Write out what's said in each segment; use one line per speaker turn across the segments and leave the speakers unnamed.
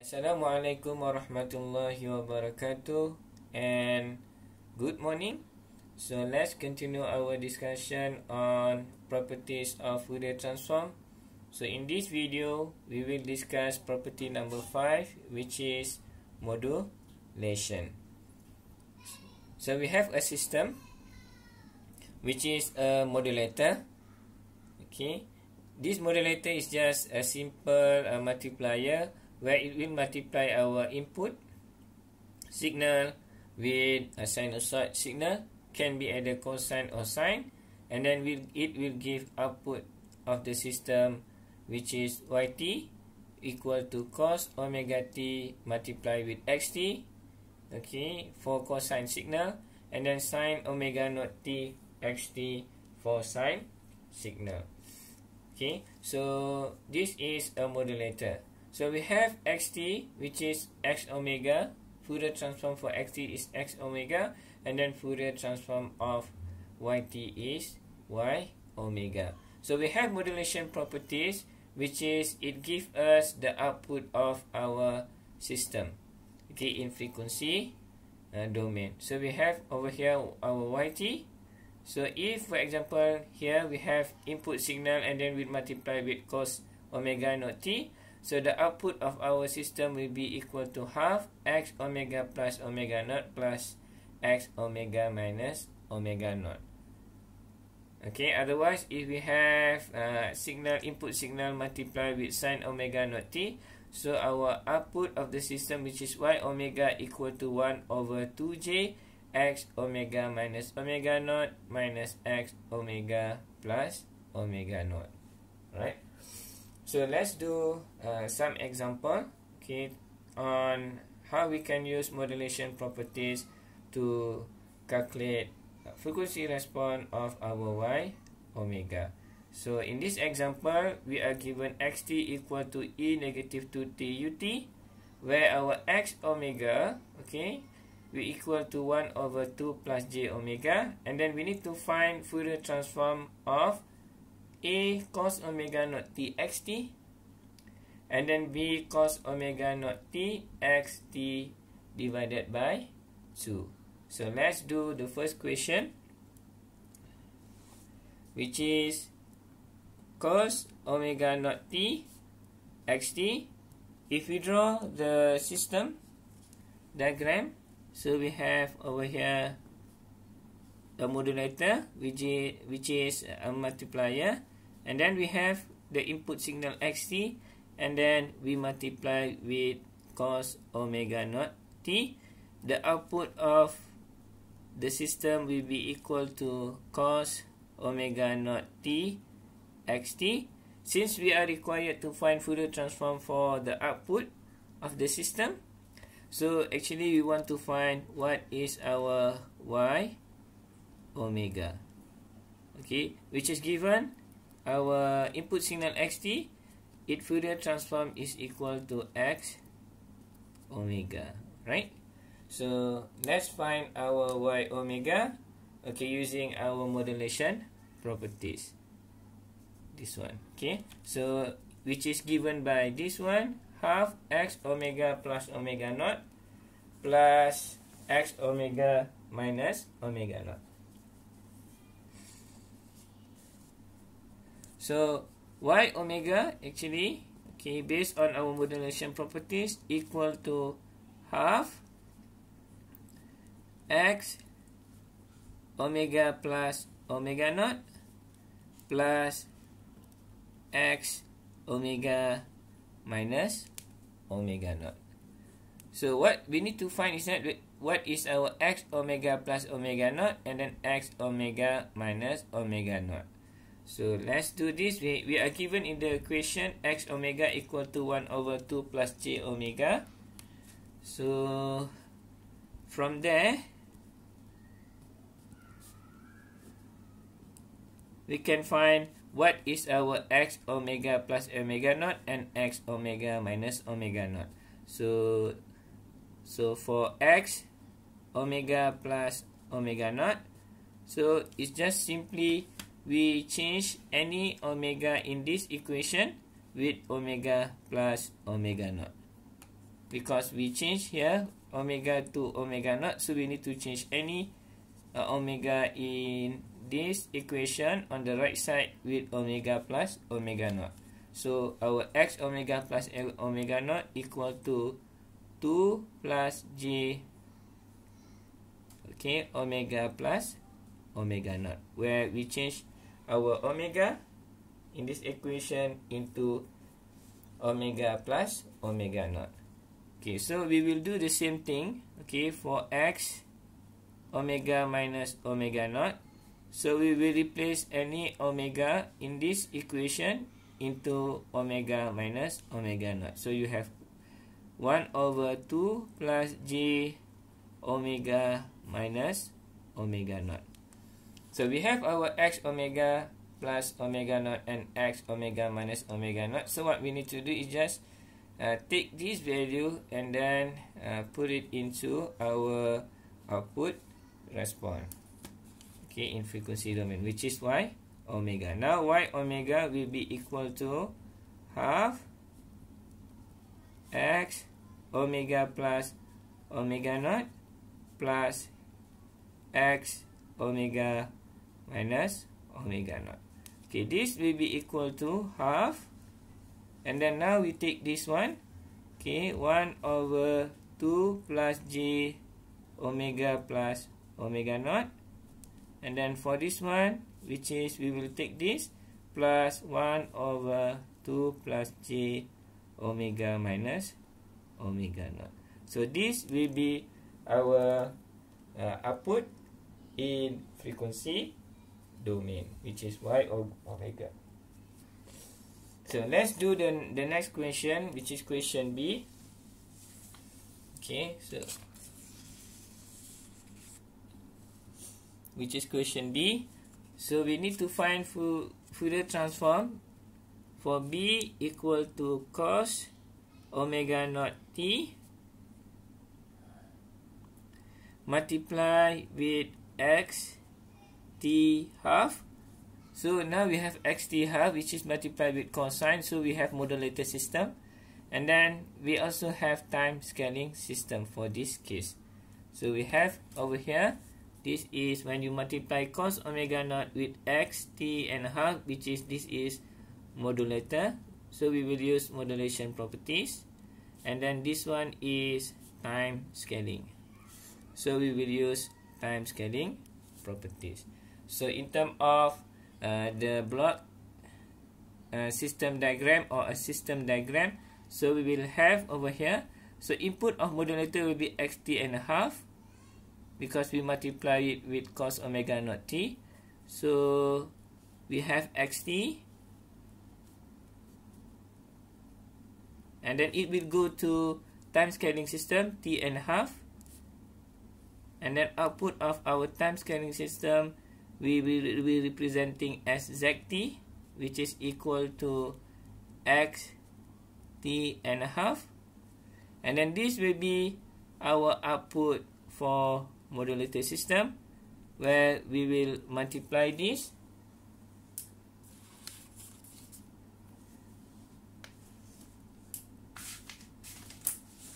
Assalamualaikum warahmatullahi wabarakatuh and good morning. So let's continue our discussion on properties of Fourier transform. So in this video, we will discuss property number 5 which is modulation. So we have a system which is a modulator. Okay. This modulator is just a simple uh, multiplier where it will multiply our input signal with a sinusoid signal can be either cosine or sine and then we'll, it will give output of the system which is yt equal to cos omega t multiply with xt okay for cosine signal and then sine omega not t xt for sine signal okay so this is a modulator So we have xt which is x omega, Fourier transform for xt is x omega and then Fourier transform of yt is y omega. So we have modulation properties which is it gives us the output of our system okay in frequency uh, domain. So we have over here our yt so if for example here we have input signal and then we multiply with cos omega naught t so the output of our system will be equal to half x omega plus omega naught plus x omega minus omega naught. Okay, otherwise if we have uh, signal input signal multiplied with sine omega naught t, so our output of the system which is y omega equal to 1 over 2j x omega minus omega naught minus x omega plus omega naught. Right? So let's do uh, some example okay, on how we can use modulation properties to calculate frequency response of our y omega. So in this example, we are given xt equal to e negative 2t ut where our x omega, okay, we equal to 1 over 2 plus j omega and then we need to find Fourier transform of A cos omega naught t x t and then B cos omega naught t x t divided by 2. So let's do the first question which is cos omega naught t x t if we draw the system diagram so we have over here a modulator which is, which is a multiplier and then we have the input signal xt and then we multiply with cos omega naught t the output of the system will be equal to cos omega naught t xt since we are required to find Fourier transform for the output of the system so actually we want to find what is our y omega okay which is given 0.0 our input signal xt, it Fourier transform is equal to x omega, right? So let's find our y omega, okay, using our modulation properties. This one, okay? So which is given by this one, half x omega plus omega naught plus x omega minus omega naught. So y omega actually, okay, based on our modulation properties, equal to half x omega plus omega naught plus x omega minus omega naught. So what we need to find is that what is our x omega plus omega naught and then x omega minus omega naught. So let's do this. We, we are given in the equation x omega equal to 1 over 2 plus j omega. So from there, we can find what is our x omega plus omega naught and x omega minus omega naught. So, so for x omega plus omega naught, so it's just simply we change any omega in this equation with omega plus omega naught. Because we change here omega to omega naught, so we need to change any uh, omega in this equation on the right side with omega plus omega naught. So our x omega plus L omega naught equal to 2 plus j okay omega plus omega naught where we change our omega in this equation into omega plus omega naught. Okay, so we will do the same thing, okay, for x omega minus omega naught. So we will replace any omega in this equation into omega minus omega naught. So you have 1 over 2 plus j omega minus omega naught. So we have our x omega plus omega naught and x omega minus omega naught. So what we need to do is just uh, take this value and then uh, put it into our output response. Okay, in frequency domain, which is y omega. Now y omega will be equal to half x omega plus omega naught plus x omega minus omega naught. Okay, this will be equal to half. And then now we take this one. Okay, 1 over 2 plus j omega plus omega naught. And then for this one, which is we will take this plus 1 over 2 plus j omega minus omega naught. So this will be our uh, output in frequency. domain, which is y of omega. So let's do the, the next question, which is question B. Okay, so which is question B. So we need to find Fourier transform for B equal to cos omega naught t multiply with x t half. So now we have xt half which is multiplied with cosine so we have modulator system and then we also have time scaling system for this case. So we have over here this is when you multiply cos omega naught with x t and half which is this is modulator so we will use modulation properties and then this one is time scaling so we will use time scaling properties so in terms of uh, the block uh, system diagram or a system diagram so we will have over here so input of modulator will be xt and a half because we multiply it with cos omega naught t so we have xt and then it will go to time scaling system t and a half and then output of our time scaling system we will be representing as zt which is equal to x t and a half and then this will be our output for modulator system where we will multiply this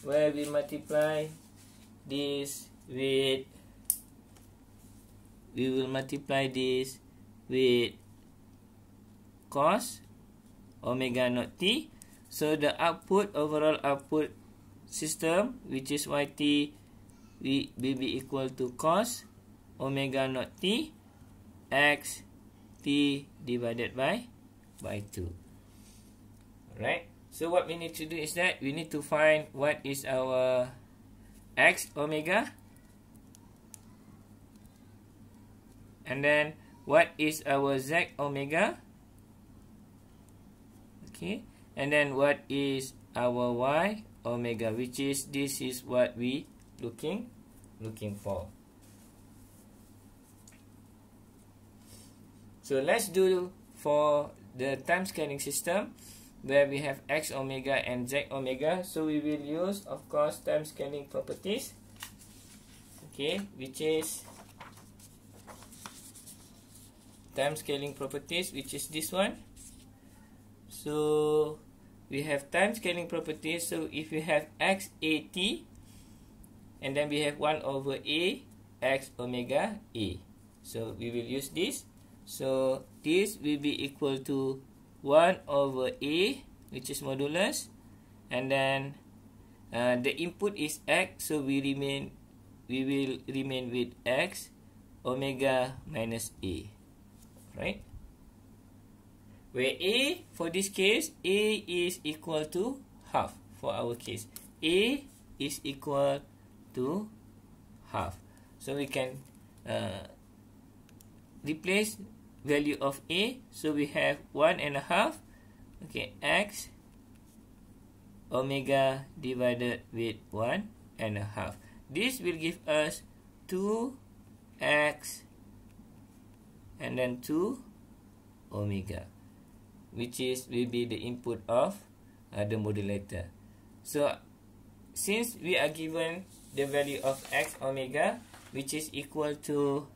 where we multiply this with we will multiply this with cos omega naught t. So the output, overall output system, which is yt, we will be equal to cos omega naught t x t divided by by 2. Alright, so what we need to do is that we need to find what is our x omega And then what is our Z omega? Okay. And then what is our Y omega, which is this is what we looking looking for. So let's do for the time scaling system where we have x omega and z omega. So we will use of course time scaling properties. Okay, which is time scaling properties which is this one so we have time scaling properties so if you have x a t and then we have 1 over a x omega a so we will use this so this will be equal to 1 over a which is modulus and then uh, the input is x so we remain we will remain with x omega minus a right? Where A, for this case, A is equal to half for our case. A is equal to half. So we can uh, replace value of A. So we have one and a half. Okay, X omega divided with one and a half. This will give us 2x and then 2 omega which is will be the input of uh, the modulator so since we are given the value of x omega which is equal to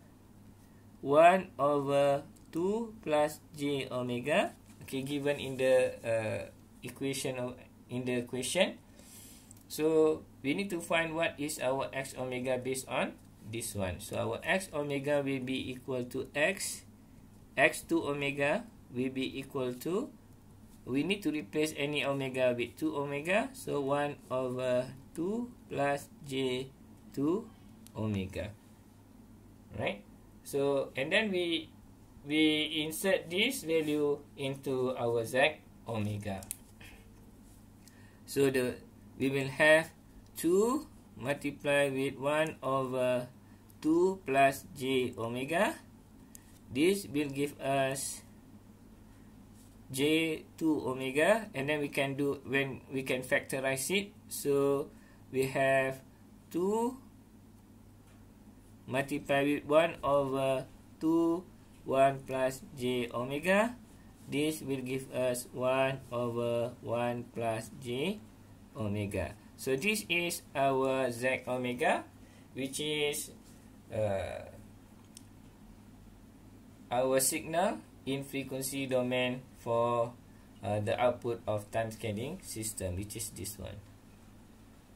1 over 2 plus j omega okay given in the uh, equation of, in the equation so we need to find what is our x omega based on this one. So our x omega will be equal to x. x2 omega will be equal to. We need to replace any omega with 2 omega. So 1 over 2 plus j2 omega. Right? So and then we we insert this value into our z omega. So the we will have 2 multiplied with 1 over 2. 2 plus j omega this will give us j 2 omega and then we can do when we can factorize it so we have 2 multiply with 1 over 2 1 plus j omega this will give us 1 over 1 plus j omega so this is our z omega which is uh, our signal in frequency domain for uh, the output of time scanning system, which is this one.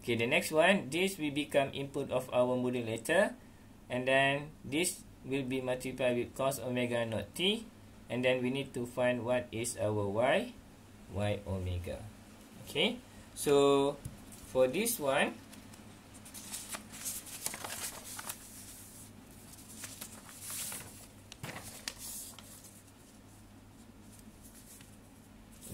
Okay, the next one, this will become input of our modulator, and then this will be multiplied with cos omega not t, and then we need to find what is our y, y omega. Okay, so for this one,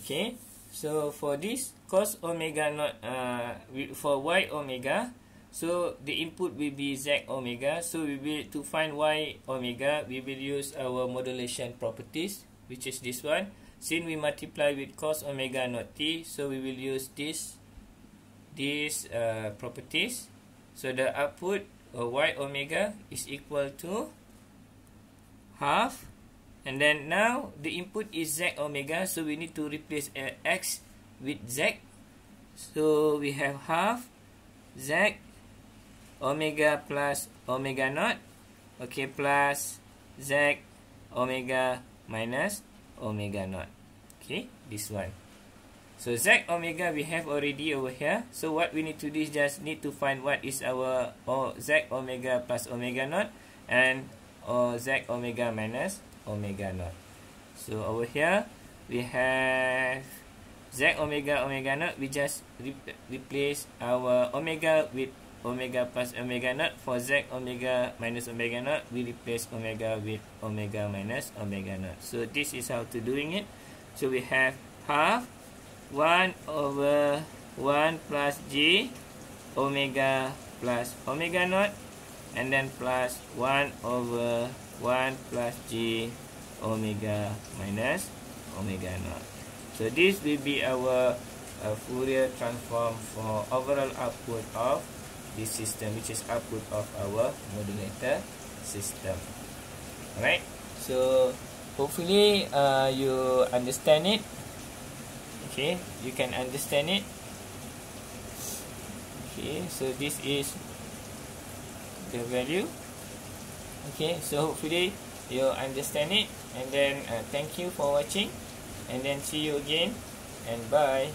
okay so for this cos omega not uh, for y omega so the input will be z omega so we will to find y omega we will use our modulation properties which is this one since we multiply with cos omega not t so we will use this these uh, properties so the output of y omega is equal to half and then now the input is Z omega, so we need to replace uh, X with Z. So we have half Z omega plus omega naught, okay, plus Z omega minus omega naught. Okay, this one. So Z omega we have already over here. So what we need to do is just need to find what is our oh, Z omega plus omega naught and oh, Z omega minus omega naught. So over here we have z omega omega naught. We just re replace our omega with omega plus omega naught. For z omega minus omega naught, we replace omega with omega minus omega naught. So this is how to doing it. So we have half 1 over 1 plus j omega plus omega naught and then plus 1 over 1 plus J omega minus omega naught. So this will be our uh, Fourier transform for overall output of this system, which is output of our modulator system. Alright, so hopefully uh, you understand it. Okay, you can understand it. Okay, so this is the value okay so hopefully you understand it and then uh, thank you for watching and then see you again and bye